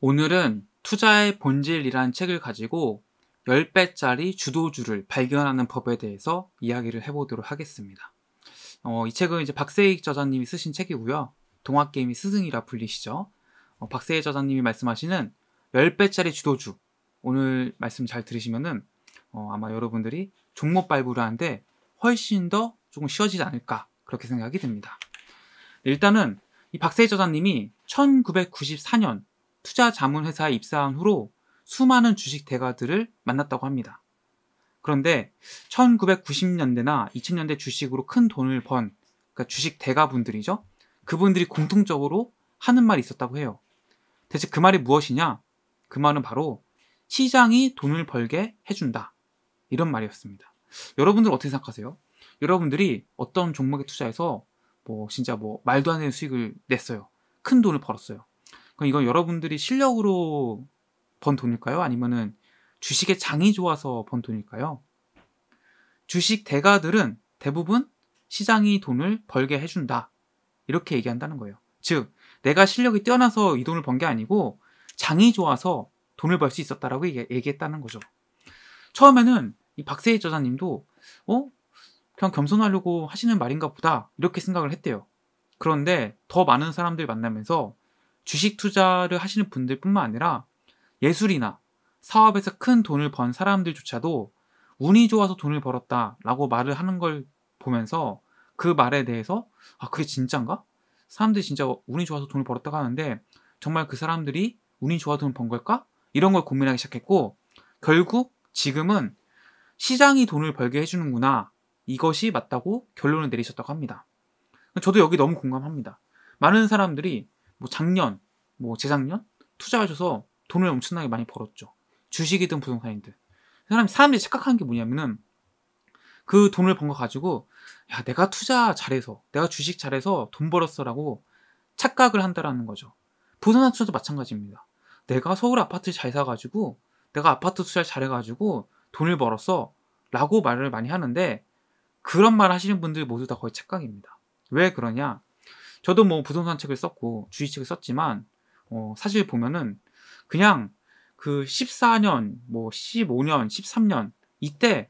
오늘은 투자의 본질이란 책을 가지고 10배짜리 주도주를 발견하는 법에 대해서 이야기를 해보도록 하겠습니다. 어, 이 책은 이제 박세익 저자님이 쓰신 책이고요. 동학게임이 스승이라 불리시죠. 어, 박세익 저자님이 말씀하시는 10배짜리 주도주. 오늘 말씀 잘 들으시면은 어, 아마 여러분들이 종목 발굴을 하는데 훨씬 더 조금 쉬워지지 않을까 그렇게 생각이 듭니다. 일단은 이 박세희 저자님이 1994년 투자 자문회사에 입사한 후로 수많은 주식 대가들을 만났다고 합니다. 그런데 1990년대나 2000년대 주식으로 큰 돈을 번 그러니까 주식 대가분들이죠. 그분들이 공통적으로 하는 말이 있었다고 해요. 대체 그 말이 무엇이냐? 그 말은 바로 시장이 돈을 벌게 해준다. 이런 말이었습니다. 여러분들 어떻게 생각하세요? 여러분들이 어떤 종목에 투자해서 뭐 진짜 뭐 말도 안 되는 수익을 냈어요. 큰 돈을 벌었어요. 그럼 이건 여러분들이 실력으로 번 돈일까요? 아니면은 주식의 장이 좋아서 번 돈일까요? 주식 대가들은 대부분 시장이 돈을 벌게 해준다. 이렇게 얘기한다는 거예요. 즉, 내가 실력이 뛰어나서 이 돈을 번 게 아니고 장이 좋아서 돈을 벌 수 있었다라고 얘기, 했다는 거죠. 처음에는 이 박세희 저자님도 어? 그냥 겸손하려고 하시는 말인가 보다 이렇게 생각을 했대요. 그런데 더 많은 사람들 만나면서 주식 투자를 하시는 분들뿐만 아니라 예술이나 사업에서 큰 돈을 번 사람들조차도 운이 좋아서 돈을 벌었다라고 말을 하는 걸 보면서 그 말에 대해서 아 그게 진짠가? 사람들이 진짜 운이 좋아서 돈을 벌었다고 하는데 정말 그 사람들이 운이 좋아 서 돈을 번 걸까? 이런 걸 고민하기 시작했고 결국 지금은 시장이 돈을 벌게 해주는구나 이것이 맞다고 결론을 내리셨다고 합니다. 저도 여기 너무 공감합니다. 많은 사람들이 뭐 작년, 뭐 재작년 투자하셔서 돈을 엄청나게 많이 벌었죠. 주식이든 부동산이든. 그 사람이 사람들이 착각하는 게 뭐냐면은 그 돈을 번 거 가지고 야 내가 투자 잘해서 내가 주식 잘해서 돈 벌었어라고 착각을 한다라는 거죠. 부동산 투자도 마찬가지입니다. 내가 서울 아파트 잘 사가지고 내가 아파트 투자 잘해가지고 돈을 벌었어 라고 말을 많이 하는데 그런 말 하시는 분들 모두 다 거의 착각입니다. 왜 그러냐? 저도 뭐 부동산 책을 썼고 주식 책을 썼지만 어, 사실 보면은 그냥 그 14년, 뭐 15년, 13년 이때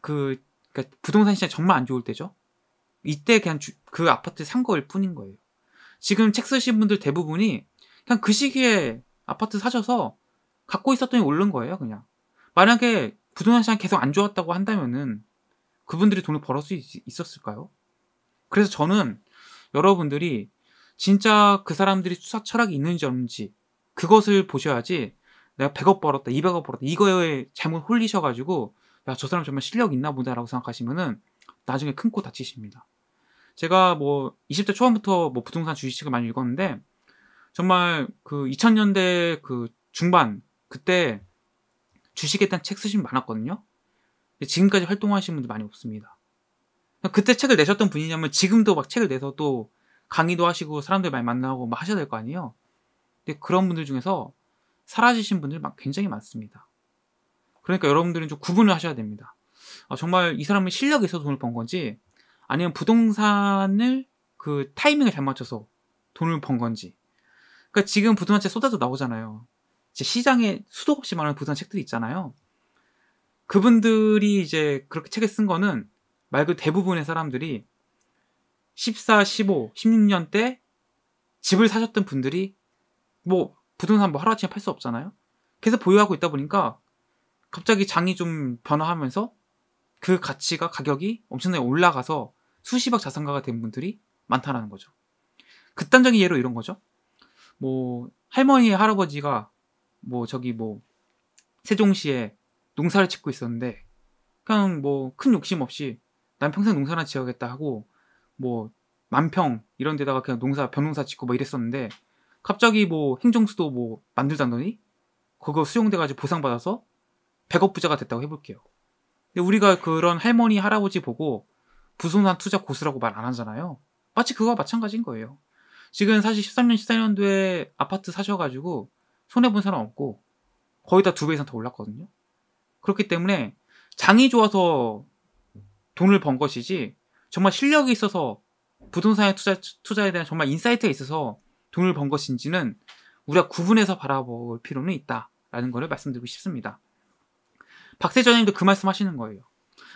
그 그러니까 부동산 시장 정말 안 좋을 때죠. 이때 그냥 주, 그 아파트 산 거일 뿐인 거예요. 지금 책 쓰신 분들 대부분이 그냥 그 시기에 아파트 사셔서 갖고 있었더니 오른 거예요, 그냥. 만약에 부동산 시장 계속 안 좋았다고 한다면은 그분들이 돈을 벌을 수 있, 었을까요 그래서 저는 여러분들이 진짜 그 사람들이 수사 철학이 있는지 없는지 그것을 보셔야지 내가 100억 벌었다, 200억 벌었다 이거에 잘못 홀리셔가지고 야 저 사람 정말 실력 있나 보다라고 생각하시면은 나중에 큰코 다치십니다. 제가 뭐 20대 초반부터 뭐 부동산 주식을 많이 읽었는데 정말 그 2000년대 그 중반 그때 주식에 대한 책 쓰신 분 많았거든요. 지금까지 활동하시는 분들 많이 없습니다. 그때 책을 내셨던 분이냐면 지금도 막 책을 내서 또 강의도 하시고 사람들 많이 만나고 막 하셔야 될 거 아니에요. 근데 그런 분들 중에서 사라지신 분들 막 굉장히 많습니다. 그러니까 여러분들은 좀 구분을 하셔야 됩니다. 아, 정말 이 사람은 실력이 있어서 돈을 번 건지 아니면 부동산을 그 타이밍을 잘 맞춰서 돈을 번 건지. 그러니까 지금 부동산 책 쏟아져 나오잖아요. 이제 시장에 수도 없이 많은 부동산 책들이 있잖아요. 그분들이 이제 그렇게 책을 쓴 거는 말 그대로 대부분의 사람들이 14, 15, 16년 때 집을 사셨던 분들이 뭐 부동산 뭐 하루아침에 팔 수 없잖아요. 그래서 보유하고 있다 보니까 갑자기 장이 좀 변화하면서 그 가치가 가격이 엄청나게 올라가서 수십억 자산가가 된 분들이 많다라는 거죠. 극단적인 예로 이런 거죠. 뭐 할머니 할아버지가 뭐 저기 뭐 세종시에 농사를 짓고 있었는데 그냥 뭐 큰 욕심 없이 난 평생 농사나 지어야겠다 하고 뭐 만평 이런 데다가 그냥 농사 변농사 짓고 막 뭐 이랬었는데 갑자기 뭐 행정수도 뭐 만들다더니 그거 수용돼가지고 보상받아서 100억 부자가 됐다고 해볼게요. 근데 우리가 그런 할머니 할아버지 보고 부손한 투자 고수라고 말 안 하잖아요. 마치 그거와 마찬가지인 거예요. 지금 사실 13년 14년도에 아파트 사셔가지고 손해 본 사람 없고 거의 다 두 배 이상 더 올랐거든요. 그렇기 때문에 장이 좋아서 돈을 번 것이지 정말 실력이 있어서 부동산에 투자, 투자에 대한 정말 인사이트가 있어서 돈을 번 것인지는 우리가 구분해서 바라볼 필요는 있다라는 것을 말씀드리고 싶습니다. 박세전님도 그 말씀 하시는 거예요.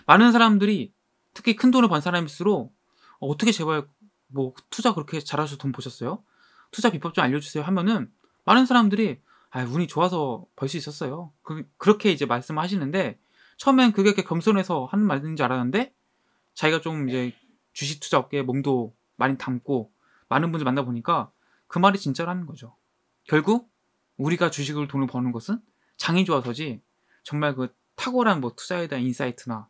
많은 사람들이 특히 큰 돈을 번 사람일수록 어, 어떻게 제발 뭐 투자 그렇게 잘하셔서 돈 보셨어요? 투자 비법 좀 알려주세요 하면은 많은 사람들이 아 운이 좋아서 벌 수 있었어요. 그, 그렇게 이제 말씀하시는데 처음엔 그게 이렇게 겸손해서 하는 말인 줄 알았는데 자기가 좀 이제 네. 주식 투자 업계에 몸도 많이 담고 많은 분들 만나 보니까 그 말이 진짜라는 거죠. 결국 우리가 주식을 돈을 버는 것은 장이 좋아서지 정말 그 탁월한 뭐 투자에 대한 인사이트나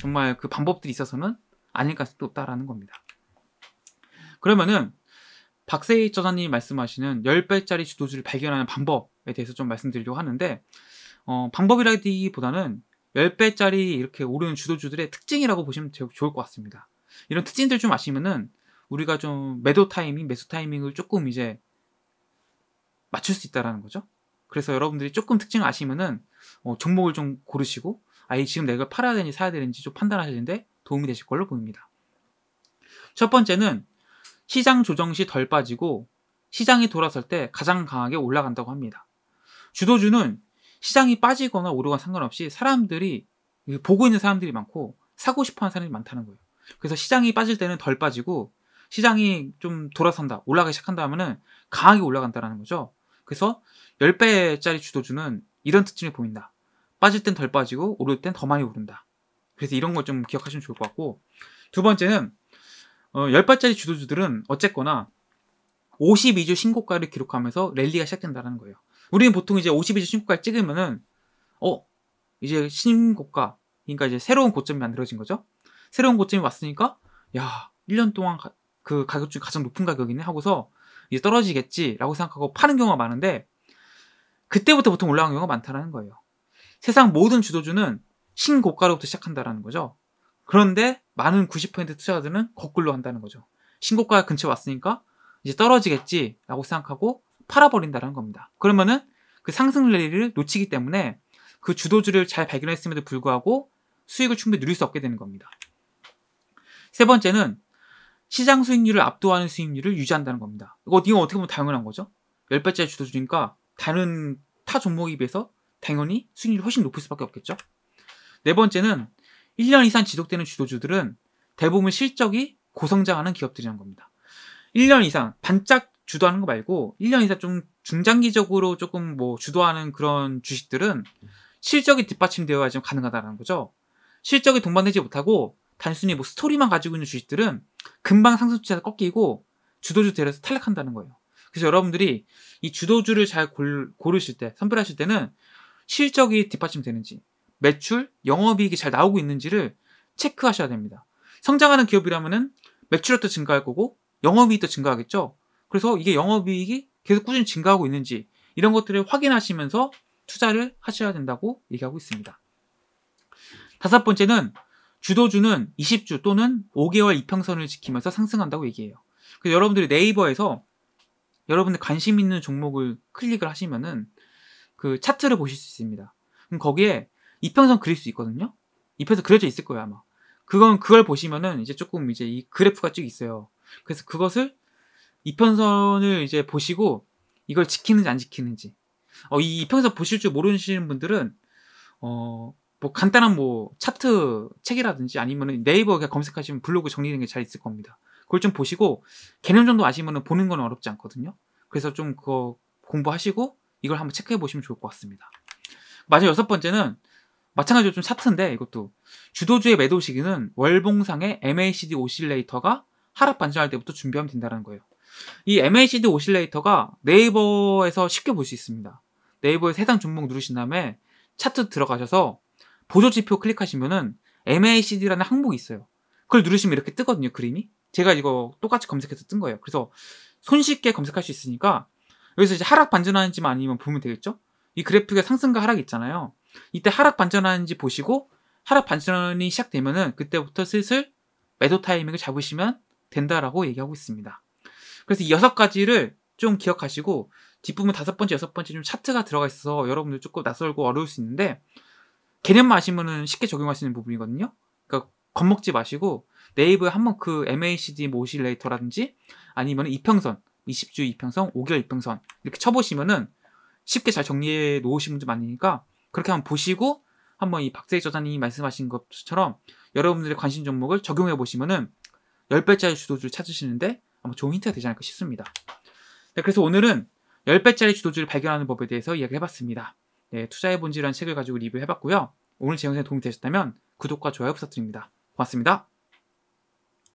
정말 그 방법들이 있어서는 아닐 가능성도 없다라는 겁니다. 그러면은 박세희 저자님이 말씀하시는 10배짜리 주도주를 발견하는 방법에 대해서 좀 말씀드리려고 하는데 어, 방법이라기보다는 10배짜리 이렇게 오르는 주도주들의 특징이라고 보시면 좋을 것 같습니다. 이런 특징들 좀 아시면은 우리가 좀 매도 타이밍, 매수 타이밍을 조금 이제 맞출 수 있다라는 거죠. 그래서 여러분들이 조금 특징을 아시면은 어, 종목을 좀 고르시고 아예 지금 내가 팔아야 되는지 사야 되는지 좀 판단하셔야 되는데 도움이 되실 걸로 보입니다. 첫 번째는 시장 조정 시 덜 빠지고 시장이 돌아설 때 가장 강하게 올라간다고 합니다. 주도주는 시장이 빠지거나 오르거나 상관없이 사람들이 보고 있는 사람들이 많고 사고 싶어 하는 사람이 많다는 거예요. 그래서 시장이 빠질 때는 덜 빠지고 시장이 좀 돌아선다, 올라가기 시작한다 하면은 강하게 올라간다라는 거죠. 그래서 10배짜리 주도주는 이런 특징이 보인다. 빠질 땐 덜 빠지고 오를 땐 더 많이 오른다. 그래서 이런 걸 좀 기억하시면 좋을 것 같고 두 번째는 어, 10배짜리 주도주들은 어쨌거나 52주 신고가를 기록하면서 랠리가 시작된다는 거예요. 우리는 보통 이제 50에서 신고가 찍으면은 어 이제 신고가 그러니까 이제 새로운 고점이 만들어진 거죠. 새로운 고점이 왔으니까 야 1년 동안 가, 그 가격 중에 가장 높은 가격이네 하고서 이제 떨어지겠지라고 생각하고 파는 경우가 많은데 그때부터 보통 올라가는 경우가 많다라는 거예요. 세상 모든 주도주는 신고가로부터 시작한다라는 거죠. 그런데 많은 90% 투자자들은 거꾸로 한다는 거죠. 신고가 근처에 왔으니까 이제 떨어지겠지라고 생각하고 팔아버린다는 겁니다. 그러면은 그 상승 랠리를 놓치기 때문에 그 주도주를 잘 발견했음에도 불구하고 수익을 충분히 누릴 수 없게 되는 겁니다. 세 번째는 시장 수익률을 압도하는 수익률을 유지한다는 겁니다. 이거 이건 어떻게 보면 당연한 거죠. 1 0배짜 주도주니까 다른 타 종목에 비해서 당연히 수익률이 훨씬 높을 수밖에 없겠죠. 네 번째는 1년 이상 지속되는 주도주들은 대부분 실적이 고성장하는 기업들이란 겁니다. 1년 이상 반짝 주도하는 거 말고 1년 이상 좀 중장기적으로 조금 뭐 주도하는 그런 주식들은 실적이 뒷받침되어야 좀 가능하다는 거죠. 실적이 동반되지 못하고 단순히 뭐 스토리만 가지고 있는 주식들은 금방 상승 추세가 꺾이고 주도주 대열서 탈락한다는 거예요. 그래서 여러분들이 이 주도주를 잘 고르실 때, 선별하실 때는 실적이 뒷받침되는지, 매출, 영업이익이 잘 나오고 있는지를 체크하셔야 됩니다. 성장하는 기업이라면은 매출액도 증가할 거고 영업이익도 증가하겠죠. 그래서 이게 영업이익이 계속 꾸준히 증가하고 있는지 이런 것들을 확인하시면서 투자를 하셔야 된다고 얘기하고 있습니다. 다섯 번째는 주도주는 20주 또는 5개월 이평선을 지키면서 상승한다고 얘기해요. 그래서 여러분들이 네이버에서 여러분들 관심 있는 종목을 클릭을 하시면은 그 차트를 보실 수 있습니다. 그럼 거기에 이평선 그릴 수 있거든요. 이평선 그려져 있을 거예요 아마. 그건 그걸 보시면은 이제 조금 이제 이 그래프가 쭉 있어요. 그래서 그것을 이편선을 이제 보시고 이걸 지키는지 안 지키는지 어, 이 이평선 보실 줄 모르시는 분들은 어, 뭐 간단한 뭐 차트 책이라든지 아니면 네이버에 검색하시면 블로그 정리된 게 잘 있을 겁니다. 그걸 좀 보시고 개념 정도 아시면 보는 건 어렵지 않거든요. 그래서 좀 그거 공부하시고 이걸 한번 체크해 보시면 좋을 것 같습니다. 마지막 여섯 번째는 마찬가지로 좀 차트인데 이것도 주도주의 매도 시기는 월봉상의 MACD 오실레이터가 하락 반전할 때부터 준비하면 된다는 거예요. 이 MACD 오실레이터가 네이버에서 쉽게 볼 수 있습니다. 네이버에서 해당 종목 누르신 다음에 차트 들어가셔서 보조 지표 클릭하시면은 MACD라는 항목이 있어요. 그걸 누르시면 이렇게 뜨거든요, 그림이. 제가 이거 똑같이 검색해서 뜬 거예요. 그래서 손쉽게 검색할 수 있으니까 여기서 이제 하락 반전하는지만 아니면 보면 되겠죠? 이 그래프가 상승과 하락 있잖아요. 이때 하락 반전하는지 보시고 하락 반전이 시작되면은 그때부터 슬슬 매도 타이밍을 잡으시면 된다라고 얘기하고 있습니다. 그래서 이 여섯 가지를 좀 기억하시고 뒷부분 다섯 번째, 여섯 번째 좀 차트가 들어가 있어서 여러분들 조금 낯설고 어려울 수 있는데 개념만 아시면은 쉽게 적용할 수 있는 부분이거든요. 그러니까 겁먹지 마시고 네이버에 한번 그 MACD 모실레이터라든지 아니면 이평선, 20주 이평선, 5개월 이평선 이렇게 쳐보시면은 쉽게 잘 정리해 놓으신 분들 많으니까 그렇게 한번 보시고 한번 이 박세희 저자님이 말씀하신 것처럼 여러분들의 관심 종목을 적용해 보시면은 10배짜리 주도주를 찾으시는데 아마 좋은 힌트가 되지 않을까 싶습니다. 네, 그래서 오늘은 10배짜리 주도주를 발견하는 법에 대해서 이야기를 해봤습니다. 네, 투자의 본질이라는 책을 가지고 리뷰해봤고요. 오늘 제영상에 도움이 되셨다면 구독과 좋아요 부탁드립니다. 고맙습니다.